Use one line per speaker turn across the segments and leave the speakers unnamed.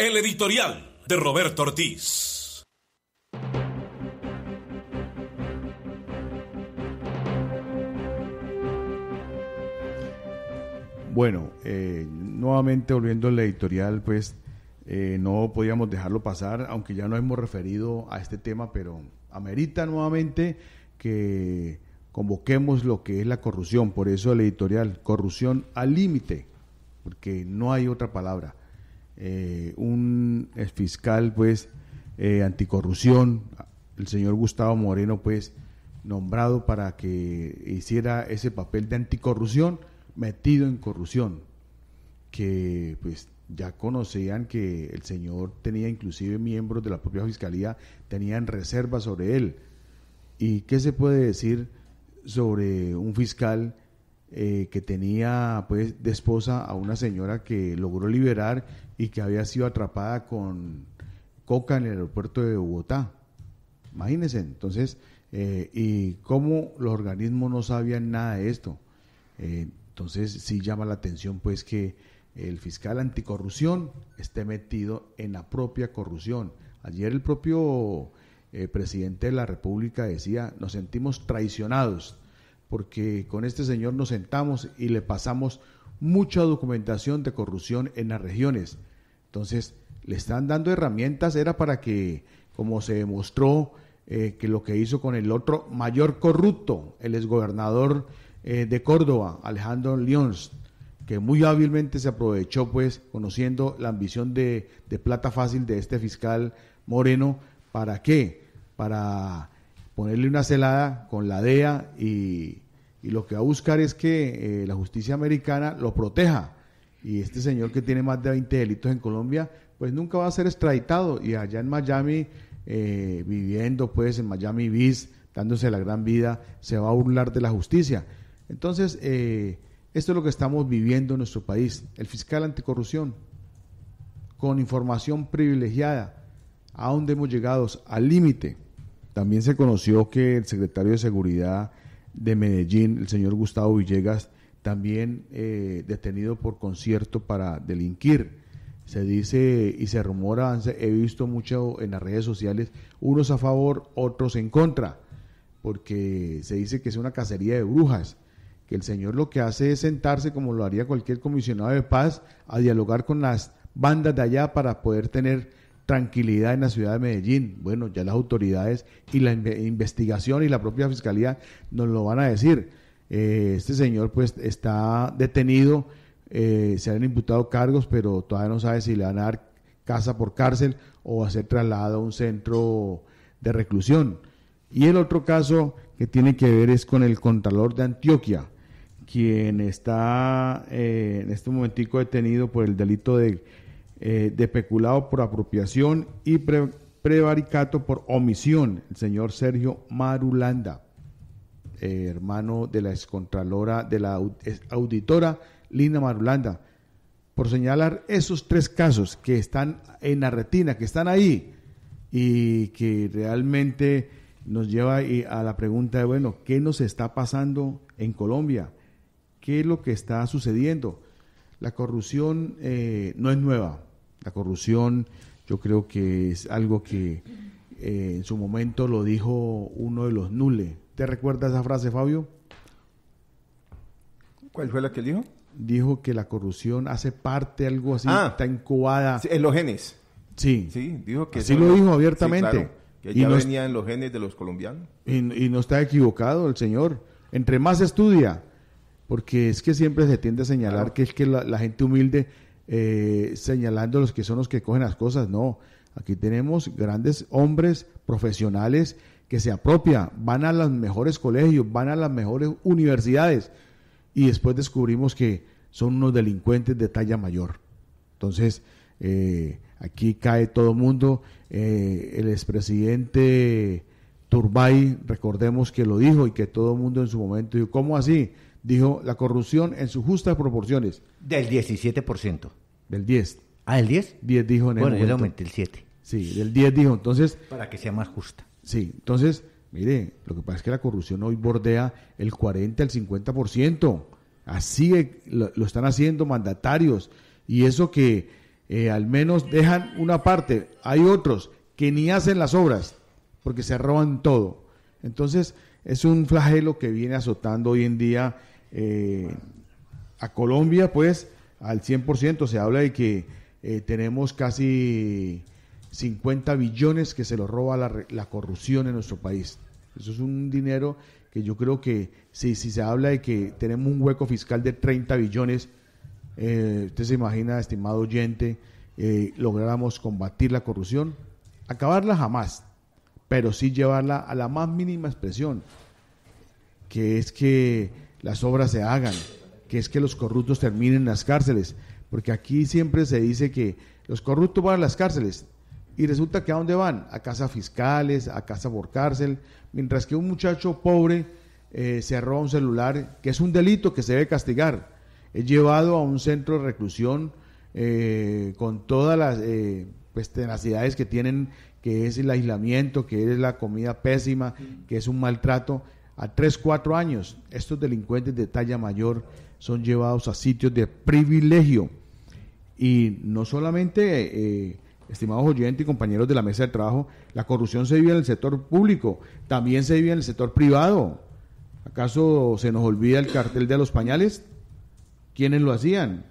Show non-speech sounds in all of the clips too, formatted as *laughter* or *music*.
El editorial de Roberto Ortiz.
Bueno, eh, nuevamente volviendo al editorial, pues eh, no podíamos dejarlo pasar, aunque ya no hemos referido a este tema, pero amerita nuevamente que convoquemos lo que es la corrupción, por eso el editorial, corrupción al límite, porque no hay otra palabra eh, un fiscal pues eh, anticorrupción, el señor Gustavo Moreno pues nombrado para que hiciera ese papel de anticorrupción metido en corrupción, que pues ya conocían que el señor tenía inclusive miembros de la propia fiscalía tenían reservas sobre él. ¿Y qué se puede decir sobre un fiscal eh, que tenía pues de esposa a una señora que logró liberar y que había sido atrapada con coca en el aeropuerto de Bogotá. Imagínense, entonces, eh, y cómo los organismos no sabían nada de esto. Eh, entonces sí llama la atención pues que el fiscal anticorrupción esté metido en la propia corrupción. Ayer el propio presidente de la República decía, nos sentimos traicionados porque con este señor nos sentamos y le pasamos mucha documentación de corrupción en las regiones. Entonces, le están dando herramientas, era para que, como se demostró, eh, que lo que hizo con el otro mayor corrupto, el exgobernador eh, de Córdoba, Alejandro Lyons, que muy hábilmente se aprovechó, pues, conociendo la ambición de, de plata fácil de este fiscal Moreno, ¿para qué? Para ponerle una celada con la DEA y, lo que va a buscar es que eh, la justicia americana lo proteja. Y este señor que tiene más de 20 delitos en Colombia, pues nunca va a ser extraditado. Y allá en Miami, eh, viviendo pues en Miami Beach, dándose la gran vida, se va a burlar de la justicia. Entonces, eh, esto es lo que estamos viviendo en nuestro país. El fiscal anticorrupción, con información privilegiada, a donde hemos llegado, al límite. También se conoció que el secretario de Seguridad de Medellín, el señor Gustavo Villegas, también eh, detenido por concierto para delinquir. Se dice y se rumora, he visto mucho en las redes sociales, unos a favor, otros en contra, porque se dice que es una cacería de brujas, que el señor lo que hace es sentarse, como lo haría cualquier comisionado de paz, a dialogar con las bandas de allá para poder tener tranquilidad en la ciudad de Medellín. Bueno, ya las autoridades y la investigación y la propia fiscalía nos lo van a decir. Eh, este señor pues está detenido, eh, se han imputado cargos, pero todavía no sabe si le van a dar casa por cárcel o a ser trasladado a un centro de reclusión. Y el otro caso que tiene que ver es con el Contralor de Antioquia, quien está eh, en este momentico detenido por el delito de eh, de peculado por apropiación y prevaricato por omisión, el señor Sergio Marulanda, eh, hermano de la excontralora, de la auditora Lina Marulanda, por señalar esos tres casos que están en la retina, que están ahí y que realmente nos lleva eh, a la pregunta de, bueno, ¿qué nos está pasando en Colombia? ¿Qué es lo que está sucediendo? La corrupción no es nueva, la corrupción yo creo que es algo que eh, en su momento lo dijo uno de los nules. ¿Te recuerda esa frase, Fabio? ¿Cuál fue la que dijo? Dijo que la corrupción hace parte, algo así, ah, está incubada. en los genes.
Sí. Sí, dijo que... Sí lo dijo abiertamente. que ya venía en los genes de los colombianos.
Y, no está equivocado el señor. Entre más estudia, porque es que siempre se tiende a señalar que es que la, gente humilde eh, señalando los que son los que cogen las cosas, no. Aquí tenemos grandes hombres profesionales que se apropian, van a los mejores colegios, van a las mejores universidades y después descubrimos que son unos delincuentes de talla mayor. Entonces, eh, aquí cae todo el mundo. Eh, el expresidente Turbay, recordemos que lo dijo y que todo el mundo en su momento dijo, ¿cómo así? Dijo, la corrupción en sus justas proporciones. Del 17% del 10. Ah, del 10? 10 dijo en el Bueno, momento. yo el 7. Sí, del 10 dijo, entonces... Para que sea más justa. Sí, entonces, mire, lo que pasa es que la corrupción hoy bordea el 40 al 50%. Así lo, lo están haciendo mandatarios. Y eso que eh, al menos dejan una parte. Hay otros que ni hacen las obras porque se roban todo. Entonces, es un flagelo que viene azotando hoy en día eh, a Colombia, pues, al 100%. Se habla de que eh, tenemos casi 50 billones que se los roba la, corrupción en nuestro país. Eso es un dinero que yo creo que si, si se habla de que tenemos un hueco fiscal de 30 billones, eh, usted se imagina, estimado oyente, eh, lográramos combatir la corrupción, acabarla jamás, pero sí llevarla a la más mínima expresión, que es que las obras se hagan, que es que los corruptos terminen en las cárceles, porque aquí siempre se dice que los corruptos van a las cárceles y resulta que a dónde van, a casa fiscales, a casa por cárcel, mientras que un muchacho pobre eh, se roba un celular, que es un delito que se debe castigar, es llevado a un centro de reclusión eh, con todas las eh, pues, tenacidades que tienen, que es el aislamiento, que es la comida pésima, que es un maltrato, a 3, 4 años. Estos delincuentes de talla mayor son llevados a sitios de privilegio. Y no solamente, eh, estimados oyentes y compañeros de la mesa de trabajo, la corrupción se vive en el sector público, también se vive en el sector privado. ¿Acaso se nos olvida el cartel de los pañales? ¿Quiénes lo hacían?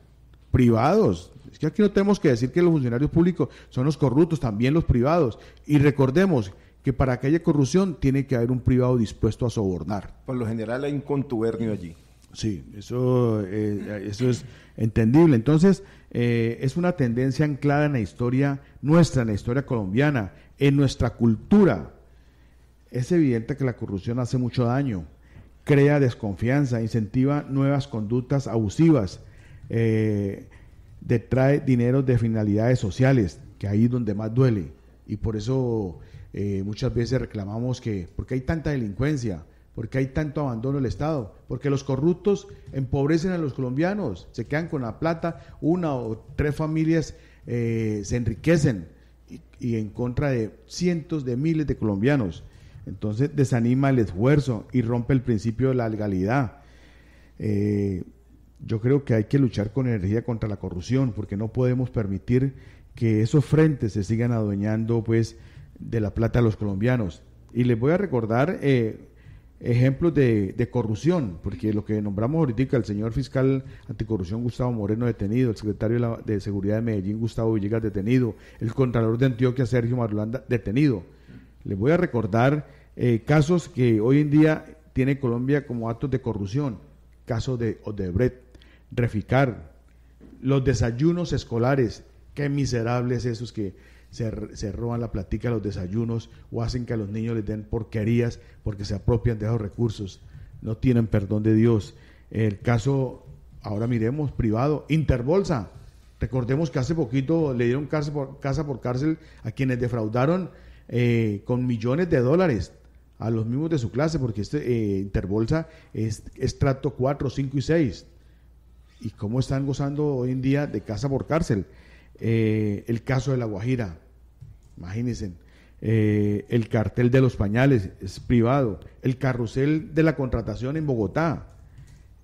Privados. Es que aquí no tenemos que decir que los funcionarios públicos son los corruptos, también los privados. Y recordemos que para que haya corrupción tiene que haber un privado dispuesto a sobornar. Por lo general hay un contubernio allí. Sí, eso, eh, eso es entendible. Entonces, eh, es una tendencia anclada en la historia nuestra, en la historia colombiana, en nuestra cultura. Es evidente que la corrupción hace mucho daño, crea desconfianza, incentiva nuevas conductas abusivas, eh, detrae dinero de finalidades sociales, que ahí es donde más duele. Y por eso eh, muchas veces reclamamos que, porque hay tanta delincuencia, porque hay tanto abandono del Estado, porque los corruptos empobrecen a los colombianos, se quedan con la plata, una o tres familias eh, se enriquecen y, en contra de cientos de miles de colombianos. Entonces desanima el esfuerzo y rompe el principio de la legalidad. Eh, yo creo que hay que luchar con energía contra la corrupción, porque no podemos permitir que esos frentes se sigan adueñando pues de la plata a los colombianos. Y les voy a recordar eh, ejemplos de, corrupción, porque lo que nombramos ahorita, el señor fiscal anticorrupción Gustavo Moreno detenido, el secretario de, Seguridad de Medellín Gustavo Villegas detenido, el contralor de Antioquia Sergio Marulanda detenido. Les voy a recordar eh, casos que hoy en día tiene Colombia como actos de corrupción, casos de Odebrecht, Reficar, los desayunos escolares, qué miserables esos que se, roban la platica los desayunos o hacen que a los niños les den porquerías porque se apropian de esos recursos. No tienen perdón de Dios. El caso, ahora miremos, privado, Interbolsa. Recordemos que hace poquito le dieron cárcel por, casa por cárcel a quienes defraudaron eh, con millones de dólares a los mismos de su clase, porque este eh, Interbolsa es, es trato 4, 5 y 6. ¿Y cómo están gozando hoy en día de casa por cárcel? Eh, el caso de La Guajira, imagínense. Eh, el cartel de los pañales es privado. El carrusel de la contratación en Bogotá.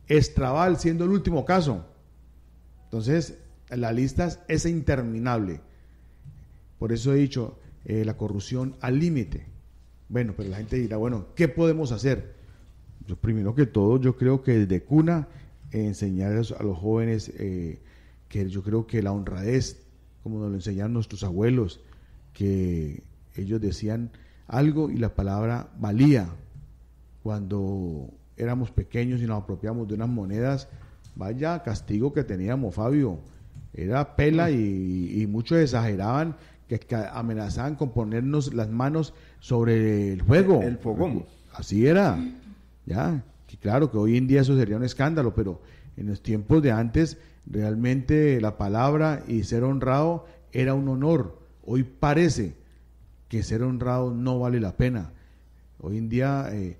Estrabal siendo el último caso. Entonces, la lista es interminable. Por eso he dicho, eh, la corrupción al límite. Bueno, pero la gente dirá, bueno, ¿qué podemos hacer? Yo, primero que todo, yo creo que desde cuna enseñar a los jóvenes que yo creo que la honradez como nos lo enseñaron nuestros abuelos, que ellos decían algo y la palabra valía. Cuando éramos pequeños y nos apropiamos de unas monedas, vaya castigo que teníamos, Fabio. Era pela y, muchos exageraban que, amenazaban con ponernos las manos sobre el juego. El, el fogón. Así era. Ya, claro que hoy en día eso sería un escándalo, pero en los tiempos de antes Realmente la palabra y ser honrado era un honor. Hoy parece que ser honrado no vale la pena. Hoy en día eh,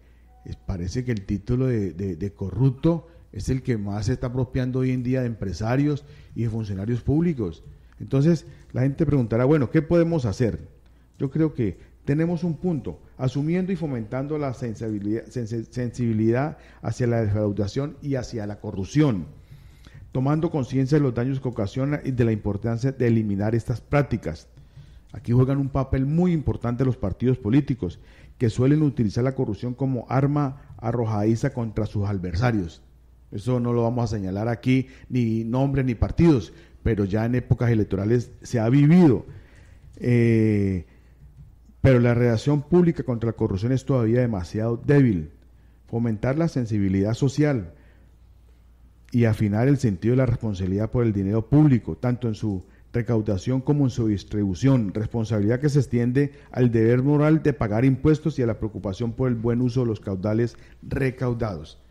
parece que el título de, corrupto es el que más se está apropiando hoy en día de empresarios y de funcionarios públicos. Entonces la gente preguntará, bueno, ¿qué podemos hacer? Yo creo que tenemos un punto, asumiendo y fomentando la sensibilidad, sensibilidad hacia la defraudación y hacia la corrupción tomando conciencia de los daños que ocasiona y de la importancia de eliminar estas prácticas. Aquí juegan un papel muy importante los partidos políticos, que suelen utilizar la corrupción como arma arrojadiza contra sus adversarios. Eso no lo vamos a señalar aquí, ni nombres ni partidos, pero ya en épocas electorales se ha vivido. Eh, pero la reacción pública contra la corrupción es todavía demasiado débil. Fomentar la sensibilidad social, y afinar el sentido de la responsabilidad por el dinero público, tanto en su recaudación como en su distribución, responsabilidad que se extiende al deber moral de pagar impuestos y a la preocupación por el buen uso de los caudales recaudados.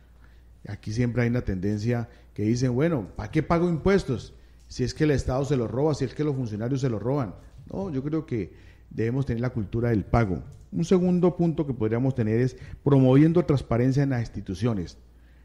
Aquí siempre hay una tendencia que dicen, bueno, ¿para qué pago impuestos? Si es que el Estado se los roba, si es que los funcionarios se los roban. No, yo creo que debemos tener la cultura del pago. Un segundo punto que podríamos tener es promoviendo transparencia en las instituciones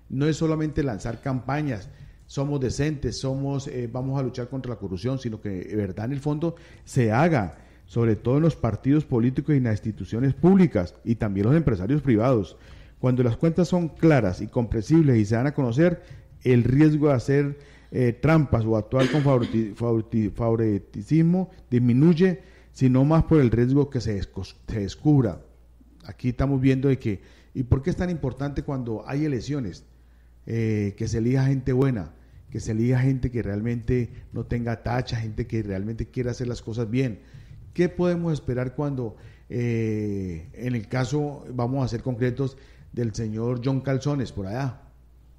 no es solamente lanzar campañas, somos decentes, somos, eh, vamos a luchar contra la corrupción, sino que de verdad en el fondo se haga, sobre todo en los partidos políticos y en las instituciones públicas y también los empresarios privados. Cuando las cuentas son claras y comprensibles y se dan a conocer, el riesgo de hacer eh, trampas o actuar con favoritismo disminuye, sino más por el riesgo que se, se descubra. Aquí estamos viendo de que, ¿y por qué es tan importante cuando hay elecciones? eh, que se elija gente buena, que se elija gente que realmente no tenga tacha, gente que realmente quiera hacer las cosas bien. ¿Qué podemos esperar cuando, eh, en el caso, vamos a ser concretos, del señor John Calzones, por allá,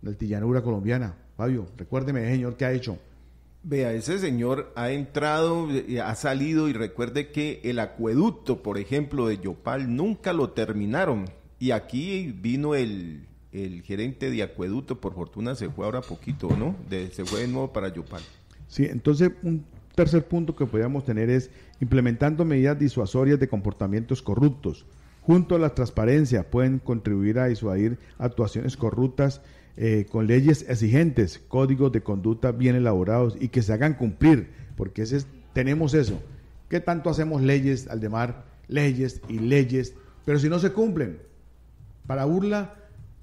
la altillanura colombiana? Fabio, recuérdeme, señor, ¿qué ha hecho?
Vea, ese señor ha entrado, eh, ha salido y recuerde que el acueducto, por ejemplo, de Yopal nunca lo terminaron. Y aquí vino el, el gerente de acueducto, por fortuna, se fue ahora poquito, ¿no? De, se fue de nuevo para Yopal.
Sí, entonces un tercer punto que podríamos tener es implementando medidas disuasorias de comportamientos corruptos. Junto a la transparencia pueden contribuir a disuadir actuaciones corruptas eh, con leyes exigentes, códigos de conducta bien elaborados y que se hagan cumplir, porque ese tenemos eso. ¿Qué tanto hacemos leyes, al Aldemar? Leyes y leyes, pero si no se cumplen, para burla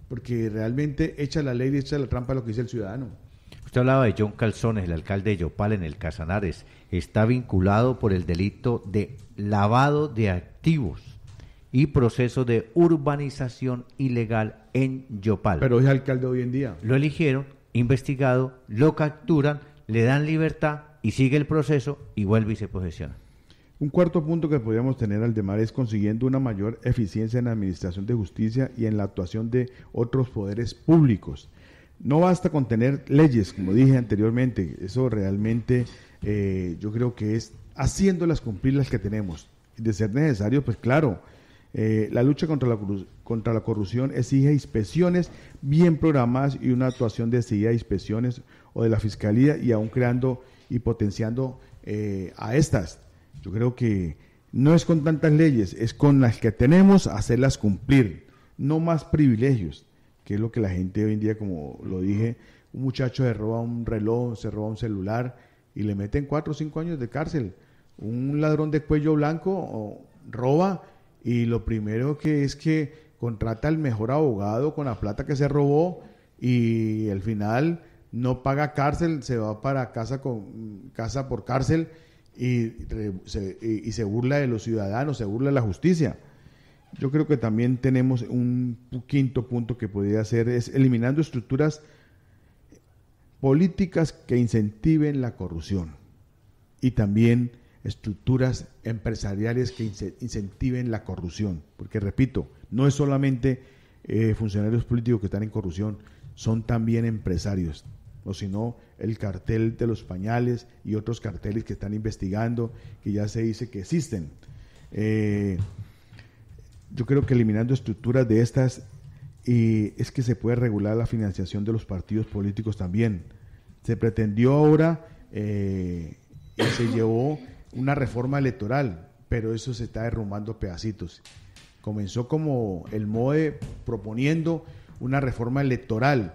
porque realmente echa la ley y echa la trampa a lo que dice el ciudadano.
Usted hablaba de John Calzones, el alcalde de Yopal en el Casanares. Está vinculado por el delito de lavado de activos y proceso de urbanización ilegal en Yopal. Pero es alcalde hoy en día. Lo eligieron, investigado, lo capturan, le dan libertad y sigue el proceso y vuelve y se posesiona.
Un cuarto punto que podríamos tener al demar es consiguiendo una mayor eficiencia en la administración de justicia y en la actuación de otros poderes públicos. No basta con tener leyes, como dije anteriormente, eso realmente eh, yo creo que es haciéndolas cumplir las que tenemos. De ser necesario, pues claro, eh, la lucha contra la, contra la corrupción exige inspecciones bien programadas y una actuación decidida de inspecciones o de la Fiscalía y aún creando y potenciando eh, a estas yo creo que no es con tantas leyes, es con las que tenemos hacerlas cumplir, no más privilegios, que es lo que la gente hoy en día, como lo dije, un muchacho se roba un reloj, se roba un celular y le meten cuatro o cinco años de cárcel. Un ladrón de cuello blanco roba y lo primero que es que contrata al mejor abogado con la plata que se robó y al final no paga cárcel, se va para casa con casa por cárcel y se, burla de los ciudadanos, se burla de la justicia. Yo creo que también tenemos un quinto punto que podría ser es eliminando estructuras políticas que incentiven la corrupción y también estructuras empresariales que incentiven la corrupción. Porque repito, no es solamente eh, funcionarios políticos que están en corrupción, son también empresarios, no sino el cartel de los pañales y otros carteles que están investigando, que ya se dice que existen. Eh, yo creo que eliminando estructuras de estas y es que se puede regular la financiación de los partidos políticos también. Se pretendió ahora eh, y se llevó una reforma electoral, pero eso se está derrumbando pedacitos. Comenzó como el MOE proponiendo una reforma electoral,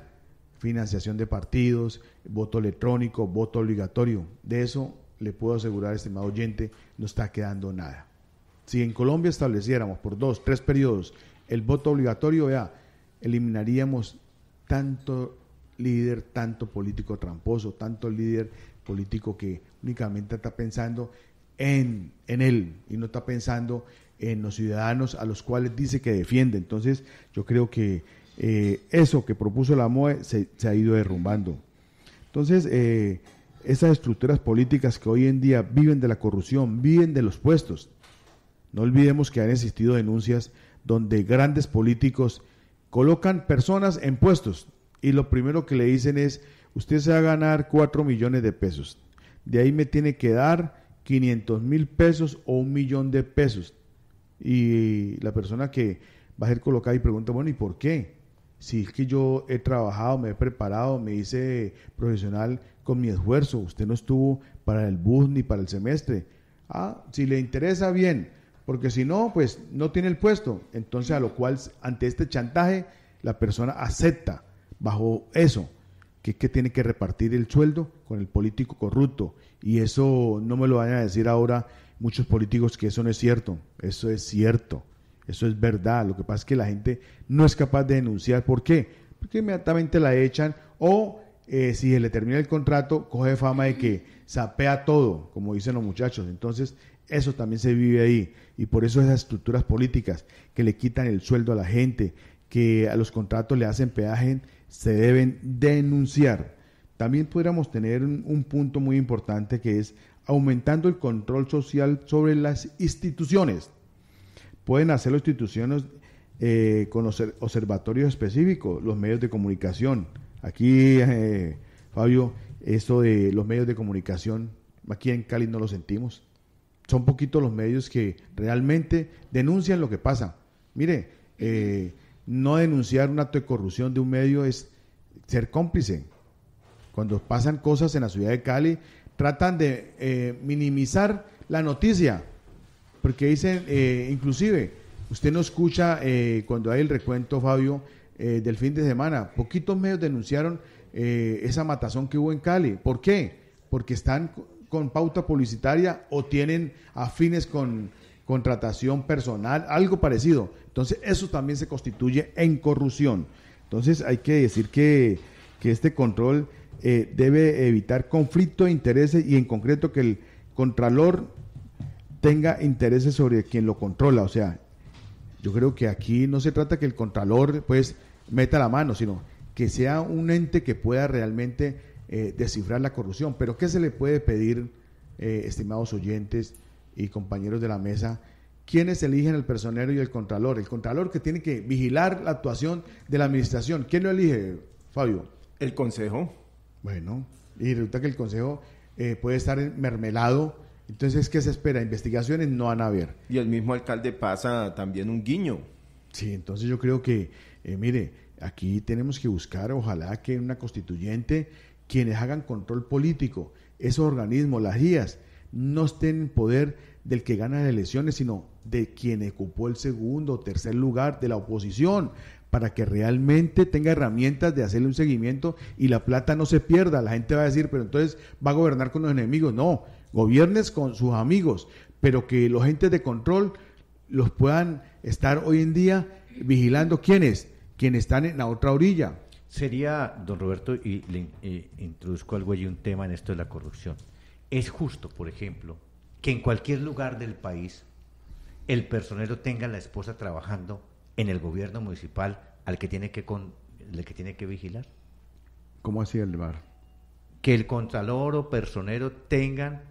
financiación de partidos, voto electrónico, voto obligatorio. De eso le puedo asegurar, estimado oyente, no está quedando nada. Si en Colombia estableciéramos por dos, tres periodos el voto obligatorio, ya eliminaríamos tanto líder, tanto político tramposo, tanto líder político que únicamente está pensando en, en él y no está pensando en los ciudadanos a los cuales dice que defiende. Entonces, yo creo que eh, eso que propuso la MOE se, ha ido derrumbando. Entonces, eh, esas estructuras políticas que hoy en día viven de la corrupción, viven de los puestos. No olvidemos que han existido denuncias donde grandes políticos colocan personas en puestos y lo primero que le dicen es, usted se va a ganar 4 millones de pesos. De ahí me tiene que dar 500 mil pesos o un millón de pesos. Y la persona que va a ser colocada y pregunta, bueno, ¿y por qué? si es que yo he trabajado, me he preparado, me hice profesional con mi esfuerzo, usted no estuvo para el bus ni para el semestre. Ah, si le interesa, bien, porque si no, pues no tiene el puesto. Entonces, a lo cual, ante este chantaje, la persona acepta bajo eso, que que tiene que repartir el sueldo con el político corrupto. Y eso no me lo van a decir ahora muchos políticos que eso no es cierto, eso es cierto. Eso es verdad. Lo que pasa es que la gente no es capaz de denunciar. ¿Por qué? Porque inmediatamente la echan o eh, si se le termina el contrato, coge fama de que sapea todo, como dicen los muchachos. Entonces, eso también se vive ahí. Y por eso esas estructuras políticas que le quitan el sueldo a la gente, que a los contratos le hacen peaje, se deben denunciar. También pudiéramos tener un, un punto muy importante que es aumentando el control social sobre las instituciones. Pueden hacerlo instituciones eh, con los observatorios específicos, los medios de comunicación. Aquí, eh, Fabio, esto de los medios de comunicación, aquí en Cali no lo sentimos. Son poquitos los medios que realmente denuncian lo que pasa. Mire, eh, no denunciar un acto de corrupción de un medio es ser cómplice. Cuando pasan cosas en la ciudad de Cali, tratan de minimizar la noticia, porque dicen, eh, inclusive, usted no escucha eh, cuando hay el recuento, Fabio, eh, del fin de semana, poquitos medios denunciaron esa matazón que hubo en Cali. ¿Por qué? Porque están con pauta publicitaria o tienen afines con contratación personal, algo parecido. Entonces, eso también se constituye en corrupción. Entonces, hay que decir que, este control debe evitar conflicto de intereses y en concreto que el contralor tenga intereses sobre quien lo controla. O sea, yo creo que aquí no se trata que el contralor pues meta la mano, sino que sea un ente que pueda realmente eh, descifrar la corrupción. Pero ¿qué se le puede pedir, eh, estimados oyentes y compañeros de la mesa? ¿Quiénes eligen el personero y el contralor? El contralor que tiene que vigilar la actuación de la administración. ¿Quién lo elige, Fabio? El consejo. Bueno, y resulta que el consejo eh, puede estar mermelado entonces, ¿qué se espera? Investigaciones no van a haber. Y el mismo alcalde pasa también un guiño. Sí, entonces yo creo que, eh, mire, aquí tenemos que buscar, ojalá que una constituyente, quienes hagan control político, esos organismos, las guías, no estén en poder del que gana las elecciones, sino de quien ocupó el segundo o tercer lugar de la oposición, para que realmente tenga herramientas de hacerle un seguimiento y la plata no se pierda. La gente va a decir, pero entonces va a gobernar con los enemigos. No, gobiernes con sus amigos, pero que los entes de control los puedan estar hoy en día vigilando quiénes, quienes están en la otra orilla.
Sería, don Roberto, y le eh, introduzco algo allí, un tema en esto de la corrupción. Es justo, por ejemplo, que en cualquier lugar del país el personero tenga la esposa trabajando en el gobierno municipal al que tiene que, con, el que, tiene que vigilar. ¿Cómo así, Alvar? Que el contralor o personero tengan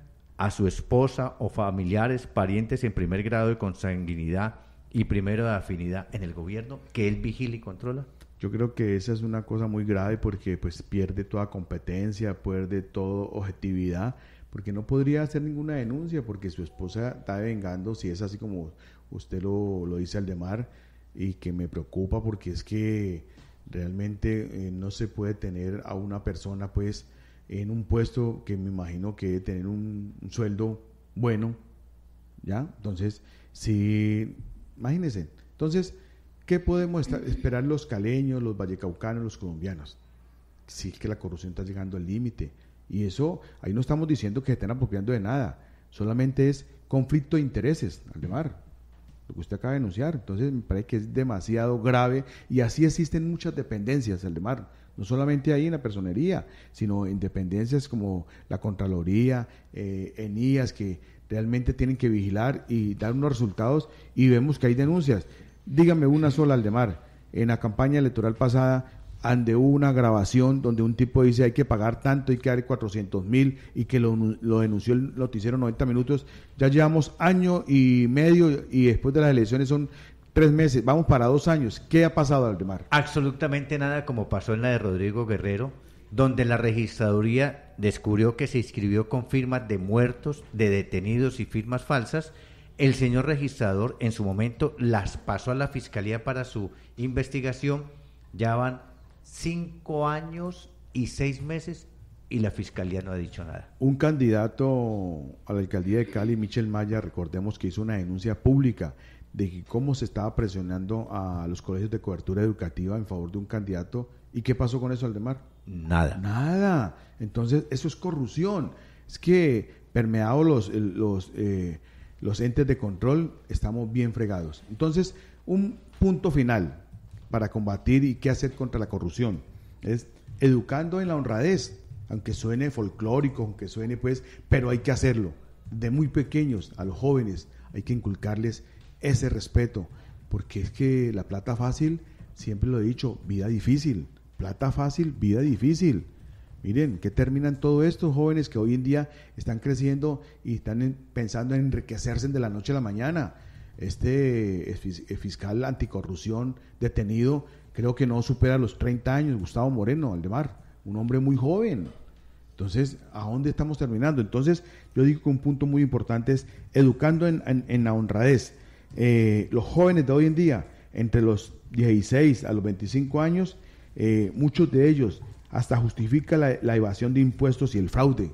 a su esposa o familiares, parientes en primer grado de consanguinidad y primero de afinidad en el gobierno que él vigila y controla?
Yo creo que esa es una cosa muy grave porque pues pierde toda competencia, pierde toda objetividad, porque no podría hacer ninguna denuncia porque su esposa está vengando, si es así como usted lo, lo dice al de mar, y que me preocupa porque es que realmente eh, no se puede tener a una persona pues en un puesto que me imagino que debe tener un, sueldo bueno, ¿ya? Entonces, si, imagínense, entonces, ¿qué podemos *clears throat* esperar los caleños, los vallecaucanos, los colombianos? Sí que la corrupción está llegando al límite. Y eso, ahí no estamos diciendo que estén apropiando de nada, solamente es conflicto de intereses, Aldemar, lo que usted acaba de denunciar. Entonces, me parece que es demasiado grave y así existen muchas dependencias, Aldemar no solamente ahí en la personería, sino en dependencias como la Contraloría, eh, ENIAS, que realmente tienen que vigilar y dar unos resultados y vemos que hay denuncias. Dígame una sola, Aldemar, en la campaña electoral pasada ande una grabación donde un tipo dice hay que pagar tanto, hay que dar 400 mil y que lo, lo denunció el noticiero 90 minutos. Ya llevamos año y medio y después de las elecciones son tres meses, vamos para dos años. ¿Qué ha pasado, Aldemar?
Absolutamente nada como pasó en la de Rodrigo Guerrero, donde la registraduría descubrió que se inscribió con firmas de muertos, de detenidos y firmas falsas. El señor registrador en su momento las pasó a la fiscalía para su investigación. Ya van cinco años y seis meses y la fiscalía no ha dicho nada.
Un candidato a la alcaldía de Cali, Michel Maya, recordemos que hizo una denuncia pública de cómo se estaba presionando a los colegios de cobertura educativa en favor de un candidato. ¿Y qué pasó con eso, Aldemar? Nada. Nada. Entonces, eso es corrupción. Es que permeados los, los, eh, los entes de control, estamos bien fregados. Entonces, un punto final para combatir y qué hacer contra la corrupción es educando en la honradez, aunque suene folclórico, aunque suene pues, pero hay que hacerlo. De muy pequeños, a los jóvenes, hay que inculcarles ese respeto, porque es que la plata fácil, siempre lo he dicho, vida difícil, plata fácil, vida difícil. Miren, ¿qué terminan todos estos jóvenes que hoy en día están creciendo y están pensando en enriquecerse de la noche a la mañana? Este eh, eh, fiscal anticorrupción detenido creo que no supera los 30 años, Gustavo Moreno, Aldemar, un hombre muy joven. Entonces, ¿a dónde estamos terminando? Entonces, yo digo que un punto muy importante es educando en la honradez. Eh, los jóvenes de hoy en día, entre los 16 a los 25 años, eh, muchos de ellos hasta justifica la, evasión de impuestos y el fraude.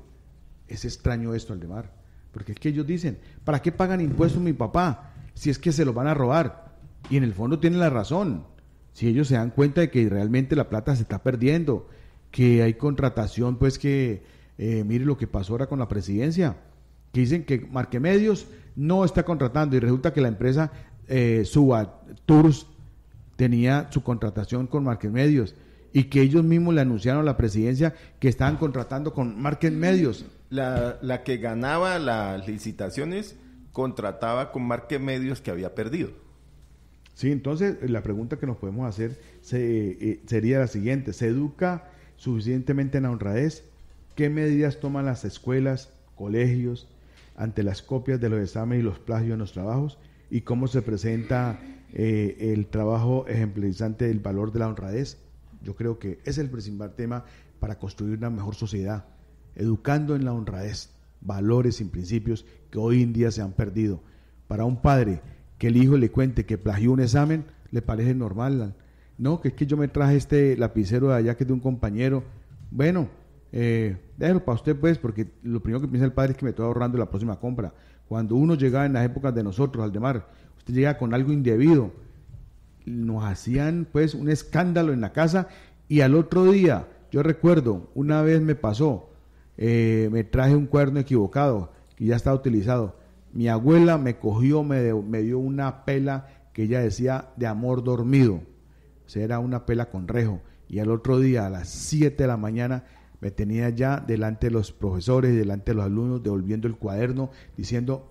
Es extraño esto, Aldemar, porque es que ellos dicen, ¿para qué pagan impuestos mi papá si es que se los van a robar? Y en el fondo tienen la razón, si ellos se dan cuenta de que realmente la plata se está perdiendo, que hay contratación, pues que eh, mire lo que pasó ahora con la presidencia, que dicen que medios no está contratando y resulta que la empresa eh, Suba Tours tenía su contratación con medios y que ellos mismos le anunciaron a la presidencia que estaban contratando con Marquemedios.
La, la que ganaba las licitaciones contrataba con medios que había perdido.
Sí, entonces eh, la pregunta que nos podemos hacer eh, sería la siguiente. ¿Se educa suficientemente en la honradez? ¿Qué medidas toman las escuelas, colegios, ante las copias de los exámenes y los plagios en los trabajos y cómo se presenta eh, el trabajo ejemplarizante del valor de la honradez. Yo creo que es el principal tema para construir una mejor sociedad, educando en la honradez, valores y principios que hoy en día se han perdido. Para un padre que el hijo le cuente que plagió un examen, le parece normal. No, que es que yo me traje este lapicero de allá que es de un compañero. Bueno, eh, déjelo para usted, pues, porque lo primero que piensa el padre es que me estoy ahorrando la próxima compra. Cuando uno llegaba en las épocas de nosotros, al de mar usted llega con algo indebido. Nos hacían, pues, un escándalo en la casa y al otro día, yo recuerdo, una vez me pasó, eh, me traje un cuerno equivocado que ya estaba utilizado. Mi abuela me cogió, me, me dio una pela que ella decía de amor dormido. O sea, era una pela con rejo. Y al otro día, a las 7 de la mañana, me tenía ya delante de los profesores, delante de los alumnos, devolviendo el cuaderno, diciendo,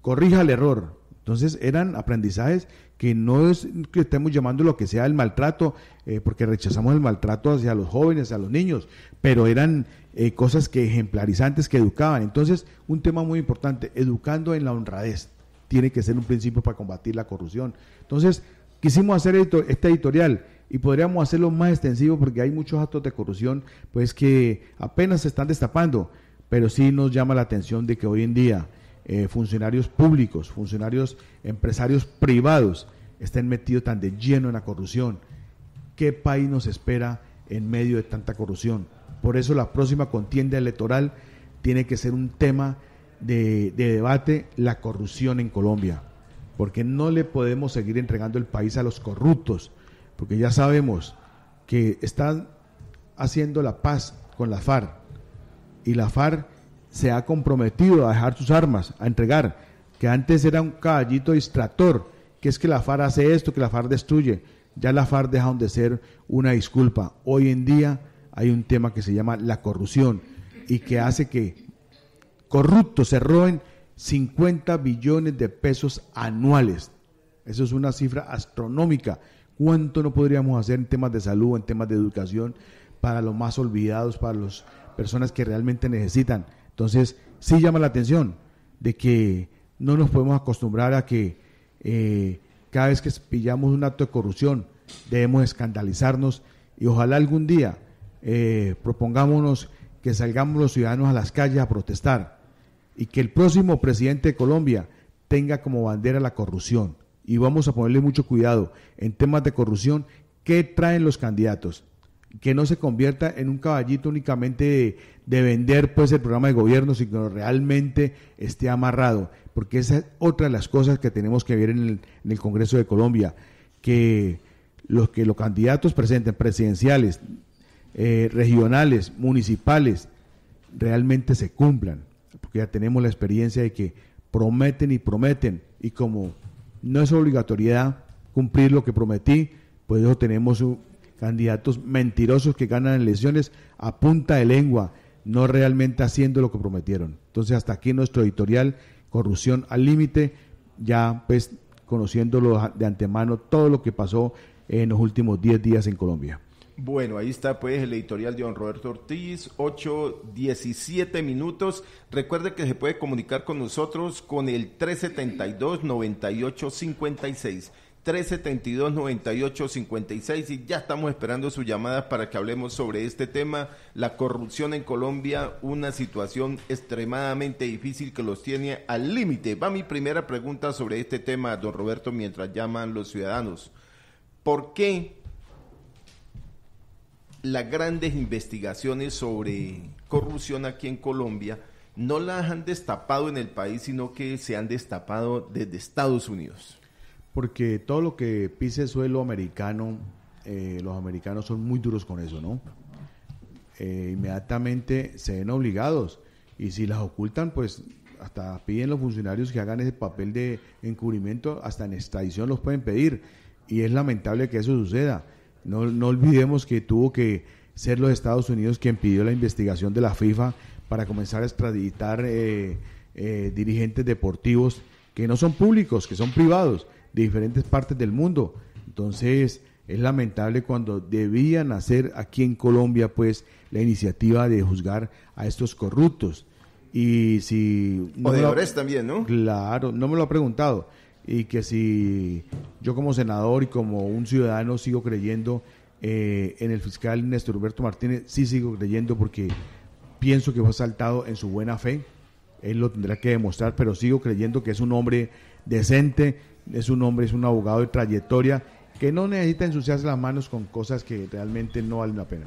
corrija el error. Entonces eran aprendizajes que no es que estemos llamando lo que sea el maltrato, eh, porque rechazamos el maltrato hacia los jóvenes, hacia los niños, pero eran eh, cosas que ejemplarizantes que educaban. Entonces, un tema muy importante, educando en la honradez, tiene que ser un principio para combatir la corrupción. Entonces, quisimos hacer esto, esta editorial y podríamos hacerlo más extensivo porque hay muchos actos de corrupción pues que apenas se están destapando, pero sí nos llama la atención de que hoy en día eh, funcionarios públicos, funcionarios empresarios privados estén metidos tan de lleno en la corrupción. ¿Qué país nos espera en medio de tanta corrupción? Por eso la próxima contienda electoral tiene que ser un tema de debate, la corrupción en Colombia, porque no le podemos seguir entregando el país a los corruptos porque ya sabemos que están haciendo la paz con la FARC y la FARC se ha comprometido a dejar sus armas, a entregar, que antes era un caballito distractor, que es que la FARC hace esto, que la FARC destruye, ya la FARC deja de ser una disculpa. Hoy en día hay un tema que se llama la corrupción y que hace que corruptos se roben 50 billones de pesos anuales. Eso es una cifra astronómica ¿Cuánto no podríamos hacer en temas de salud, en temas de educación, para los más olvidados, para las personas que realmente necesitan? Entonces, sí llama la atención de que no nos podemos acostumbrar a que eh, cada vez que pillamos un acto de corrupción debemos escandalizarnos y ojalá algún día eh, propongámonos que salgamos los ciudadanos a las calles a protestar y que el próximo presidente de Colombia tenga como bandera la corrupción y vamos a ponerle mucho cuidado en temas de corrupción, ¿qué traen los candidatos? Que no se convierta en un caballito únicamente de, vender pues el programa de gobierno, sino realmente esté amarrado, porque esa es otra de las cosas que tenemos que ver en el, Congreso de Colombia, que los que los candidatos presenten presidenciales, eh, regionales, municipales, realmente se cumplan, porque ya tenemos la experiencia de que prometen y prometen, y como no es obligatoriedad cumplir lo que prometí, pues eso tenemos candidatos mentirosos que ganan elecciones a punta de lengua, no realmente haciendo lo que prometieron. Entonces hasta aquí nuestro editorial, corrupción al límite, ya pues conociéndolo de antemano todo lo que pasó en los últimos 10 días en Colombia.
Bueno, ahí está pues el editorial de don Roberto Ortiz, 8, 17 minutos. Recuerde que se puede comunicar con nosotros con el 372-9856. 372-9856 y ya estamos esperando sus llamadas para que hablemos sobre este tema, la corrupción en Colombia, una situación extremadamente difícil que los tiene al límite. Va mi primera pregunta sobre este tema, don Roberto, mientras llaman los ciudadanos. ¿Por qué las grandes investigaciones sobre corrupción aquí en Colombia no las han destapado en el país, sino que se han
destapado desde Estados Unidos. Porque todo lo que pise suelo americano, eh, los americanos son muy duros con eso, ¿no? Eh, inmediatamente se ven obligados y si las ocultan, pues hasta piden los funcionarios que hagan ese papel de encubrimiento, hasta en extradición los pueden pedir y es lamentable que eso suceda. No, no olvidemos que tuvo que ser los Estados Unidos quien pidió la investigación de la FIFA para comenzar a extraditar eh, eh, dirigentes deportivos que no son públicos, que son privados, de diferentes partes del mundo. Entonces, es lamentable cuando debían hacer aquí en Colombia, pues, la iniciativa de juzgar a estos corruptos. Y si... No también, ¿no? Claro, no me lo ha preguntado y que si yo como senador y como un ciudadano sigo creyendo eh, en el fiscal Néstor Roberto Martínez, sí sigo creyendo porque pienso que fue asaltado en su buena fe, él lo tendrá que demostrar, pero sigo creyendo que es un hombre decente, es un hombre, es un abogado de trayectoria, que no necesita ensuciarse las manos con cosas que realmente no valen la pena.